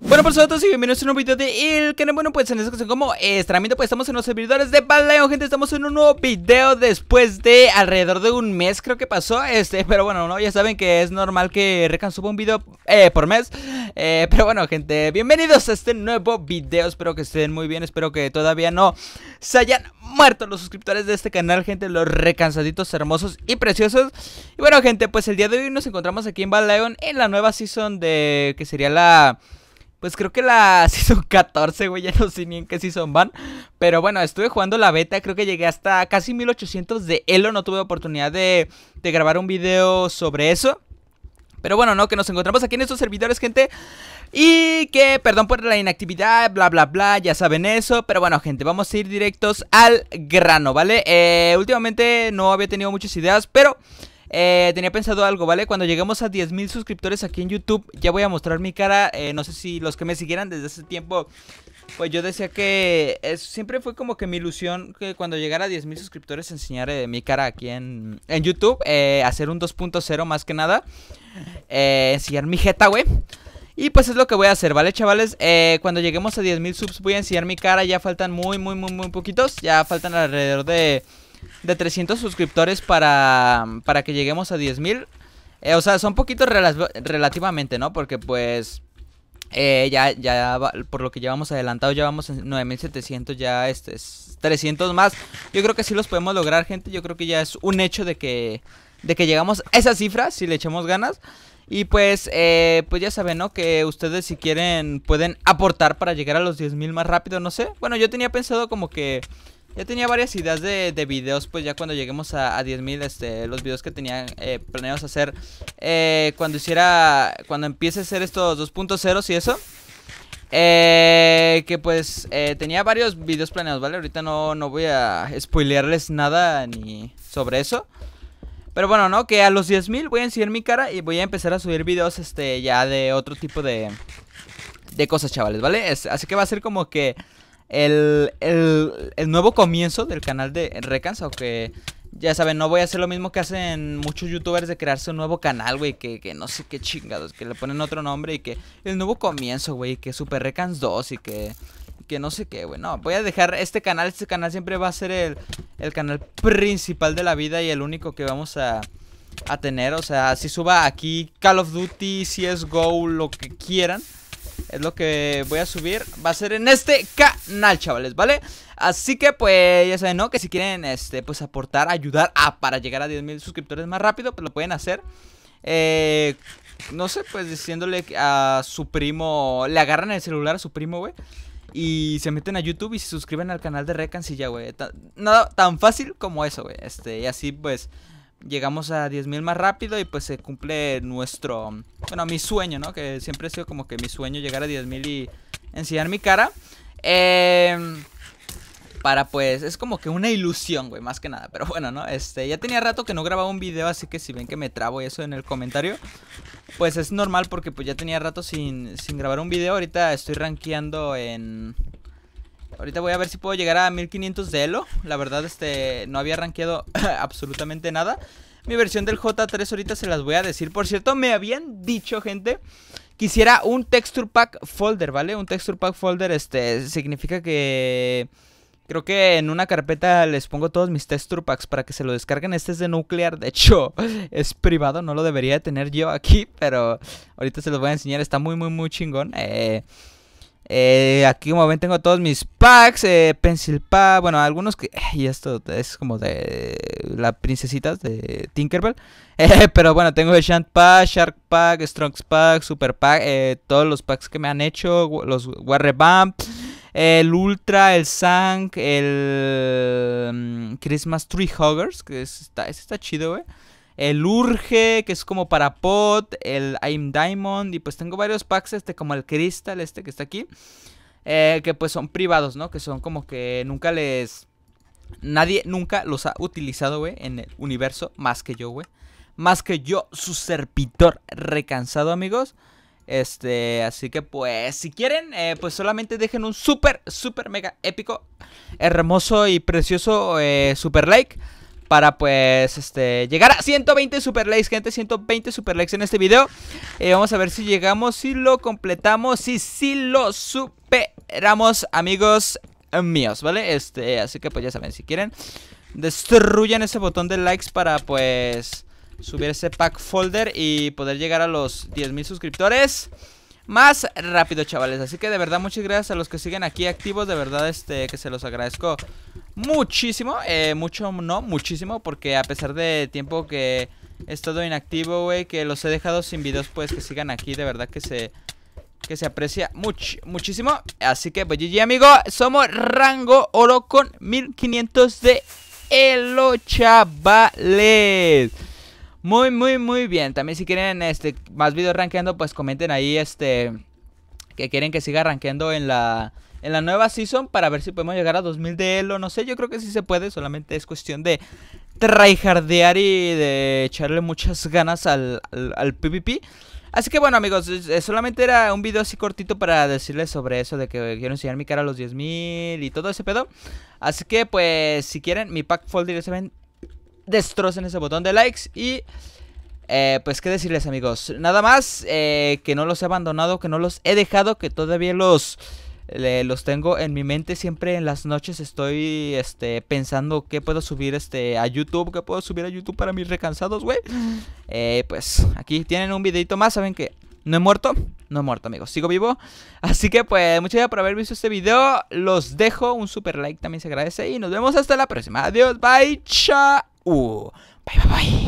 Bueno, por supuesto, y bienvenidos a un nuevo video de El Canal Bueno, pues en esta ocasión como estramiento Pues estamos en los servidores de Lion, gente Estamos en un nuevo video después de alrededor de un mes, creo que pasó Este, pero bueno, no, ya saben que es normal que Recan suba un video eh, por mes eh, Pero bueno, gente, bienvenidos a este nuevo video Espero que estén muy bien, espero que todavía no se hayan muerto los suscriptores de este canal, gente Los recansaditos hermosos y preciosos Y bueno, gente, pues el día de hoy nos encontramos aquí en Lion En la nueva season de... que sería la... Pues creo que la Season 14, güey, ya no sé ni en qué Season van. Pero bueno, estuve jugando la beta, creo que llegué hasta casi 1800 de Elo. No tuve oportunidad de, grabar un video sobre eso. Pero bueno, no, que nos encontramos aquí en estos servidores, gente. Y que, perdón por la inactividad, bla, bla, bla, ya saben eso. Pero bueno, gente, vamos a ir directos al grano, ¿vale? Eh, últimamente no había tenido muchas ideas, pero eh, tenía pensado algo, ¿vale? Cuando lleguemos a 10.000 suscriptores aquí en YouTube, ya voy a mostrar mi cara. Eh, no sé si los que me siguieran desde hace tiempo, pues yo decía que siempre fue como que mi ilusión que cuando llegara a 10.000 suscriptores enseñar eh, mi cara aquí en, en YouTube, eh, hacer un 2.0 más que nada, enseñar mi jeta, güey. Y pues es lo que voy a hacer, ¿vale, chavales? cuando lleguemos a 10.000 subs voy a enseñar mi cara. Ya faltan muy, muy, muy, muy poquitos. Ya faltan alrededor de de 300 suscriptores para, para que lleguemos a 10.000. Eh, o sea, son poquitos relativamente, ¿no? Porque pues... Eh, ya, ya, por lo que llevamos adelantado, ya vamos en 9700, ya este es 300 más. Yo creo que sí los podemos lograr, gente. Yo creo que ya es un hecho de que, de que llegamos a esa cifra, si le echamos ganas. Y pues, eh, pues ya saben, ¿no? Que ustedes si quieren pueden aportar para llegar a los 10.000 más rápido, no sé. Bueno, yo tenía pensado como que ya tenía varias ideas de, de videos, pues ya cuando lleguemos a, 10.000, este, los videos que tenía eh, planeados hacer eh, cuando hiciera, cuando empiece a hacer estos 2.0 y eso. Eh, que pues tenía varios videos planeados, ¿vale? Ahorita no, no voy a spoilearles nada ni sobre eso. Pero bueno, ¿no? Que a los 10.000 voy a enseñar mi cara y voy a empezar a subir videos este ya de otro tipo de, de cosas, chavales, ¿vale? así que va a ser como que el, nuevo comienzo del canal de Recans, aunque... Ya saben, no voy a hacer lo mismo que hacen muchos youtubers de crearse un nuevo canal, güey, que, no sé qué chingados, que le ponen otro nombre y que el nuevo comienzo, güey, que Super Recans 2 y que que no sé qué, güey. No, voy a dejar este canal, este canal siempre va a ser el, el canal principal de la vida y el único que vamos a, a tener, o sea, si suba aquí Call of Duty, CSGO, lo que quieran es lo que voy a subir, va a ser en este canal, chavales, ¿vale? Así que pues ya saben, ¿no? Que si quieren este pues aportar, ayudar a para llegar a 10.000 suscriptores más rápido, pues lo pueden hacer. Eh, no sé, pues diciéndole a su primo, le agarran el celular a su primo, güey. Y se meten a YouTube y se suscriben al canal de ya güey. Nada tan fácil como eso, güey. Este, y así pues llegamos a 10.000 más rápido y pues se cumple nuestro, bueno, mi sueño, ¿no? Que siempre ha sido como que mi sueño llegar a 10.000 y enseñar mi cara. Em, para pues, es como que una ilusión, güey, más que nada. Pero bueno, ¿no? Este, ya tenía rato que no grababa un video, así que si ven que me trabo eso en el comentario, pues es normal porque pues ya tenía rato sin, sin grabar un video. Ahorita estoy rankeando en... Ahorita voy a ver si puedo llegar a 1500 de elo. La verdad, este, no había rankeado absolutamente nada. Mi versión del J3 ahorita se las voy a decir. Por cierto, me habían dicho, gente, quisiera un texture pack folder, ¿vale? Un texture pack folder, este, significa que... Creo que en una carpeta les pongo todos mis texture packs para que se lo descarguen. Este es de nuclear, de hecho es privado, no lo debería tener yo aquí, pero ahorita se los voy a enseñar. Está muy, muy, muy chingón. Eh, eh, aquí como ven tengo todos mis packs, eh, pencil pack, bueno, algunos que... Eh, y esto es como de La princesita de Tinkerbell. pero bueno, tengo el Shant Pack, Shark Pack, Strong Pack, Super Pack, todos los packs que me han hecho, los Warrebump, el Ultra, el Sank, el mm, Christmas Tree hoggers que está, ese está chido, güey el Urge, que es como para pot, el I'm Diamond, y pues tengo varios packs, este como el Crystal, este que está aquí, eh, que pues son privados, ¿no? Que son como que nunca les... Nadie nunca los ha utilizado, güey, en el universo, más que yo, güey. Más que yo, su serpitor recansado, amigos. Este, así que pues, si quieren, eh, pues solamente dejen un súper, súper mega épico, hermoso y precioso eh, super like para pues este llegar a 120 super likes, gente, 120 super likes en este video. Eh, vamos a ver si llegamos, si lo completamos, y si lo superamos, amigos míos, ¿vale? Este, así que pues ya saben, si quieren destruyan ese botón de likes para pues subir ese pack folder y poder llegar a los 10.000 suscriptores más rápido, chavales. Así que de verdad, muchas gracias a los que siguen aquí activos. De verdad, este, que se los agradezco muchísimo, eh, mucho no, muchísimo, porque a pesar de tiempo que he estado inactivo, güey, que los he dejado sin videos, pues que sigan aquí, de verdad que se... Que se aprecia muchísimo Así que pues GG amigo Somos rango oro con 1500 de elo chavales Muy muy muy bien También si quieren este más videos rankeando Pues comenten ahí este Que quieren que siga rankeando en la en la nueva season para ver si podemos llegar a 2000 de Elo. No sé, yo creo que sí se puede, solamente es cuestión de tryhardear y de echarle muchas ganas al, al, PvP. Así que bueno amigos, solamente era un video así cortito para decirles sobre eso de que quiero enseñar mi cara a los 10.000 y todo ese pedo. Así que pues si quieren mi pack folder se ven. destrocen ese botón de likes y eh, pues qué decirles amigos. Nada más eh, que no los he abandonado, que no los he dejado, que todavía los los tengo en mi mente siempre en las noches estoy este, pensando qué puedo subir este, a YouTube, qué puedo subir a YouTube para mis recansados, güey. Eh, pues aquí tienen un videito más, saben que no he muerto, no he muerto amigos, sigo vivo. Así que pues muchas gracias por haber visto este video, los dejo, un super like también se agradece y nos vemos hasta la próxima. Adiós, bye, chao. Bye, bye, bye.